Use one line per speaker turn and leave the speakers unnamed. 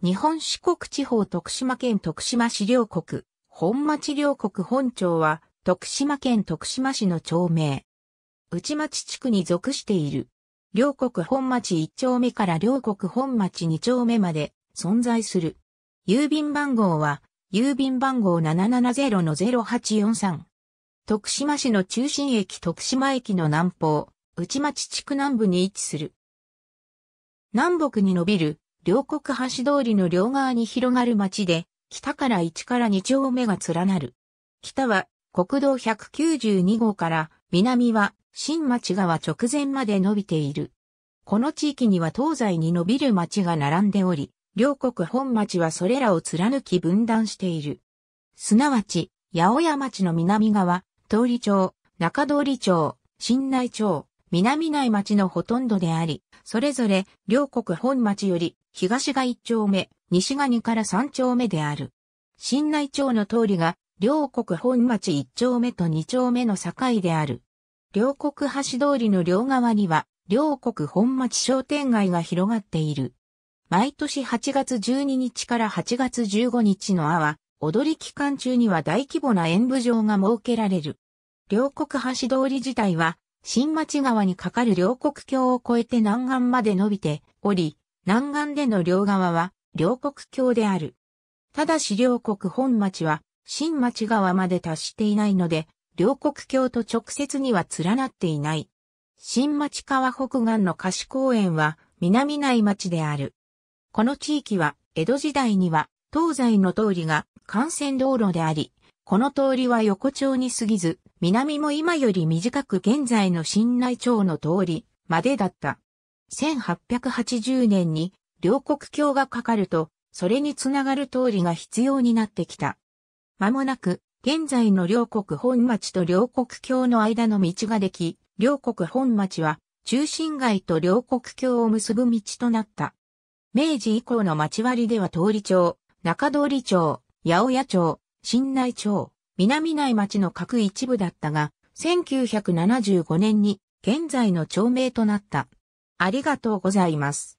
日本四国地方徳島県徳島市両国、本町両国本町は、徳島県徳島市の町名。内町地区に属している。両国本町1丁目から両国本町2丁目まで存在する。郵便番号は、郵便番号770-0843。徳島市の中心駅徳島駅の南方、内町地区南部に位置する。南北に伸びる両国橋通りの両側に広がる町で、北から1から2丁目が連なる。北は国道192号から南は新町川直前まで伸びている。この地域には東西に伸びる町が並んでおり、両国本町はそれらを貫き分断している。すなわち、八百屋町の南側、通り町、中通り町、新内町、南内町のほとんどであり、それぞれ両国本町より東が1丁目、西が2から3丁目である。新内町の通りが両国本町1丁目と2丁目の境である。両国橋通りの両側には両国本町商店街が広がっている。毎年8月12日から8月15日のあは、踊り期間中には大規模な演舞場が設けられる。両国橋通り自体は新町川に架かる両国橋を越えて南岸まで伸びており、南岸での両側は両国橋である。ただし両国本町は新町川まで達していないので、両国橋と直接には連なっていない。新町川北岸の菓子公園は南内町である。この地域は江戸時代には東西の通りが幹線道路であり、この通りは横丁に過ぎず南も今より短く現在の新内町の通りまでだった。1880年に両国橋がかかると、それにつながる通りが必要になってきた。間もなく、現在の両国本町と両国橋の間の道ができ、両国本町は中心街と両国橋を結ぶ道となった。明治以降の町割では通り町、中通り町、八百屋町、新内町、南内町の各一部だったが、1975年に現在の町名となった。ありがとうございます。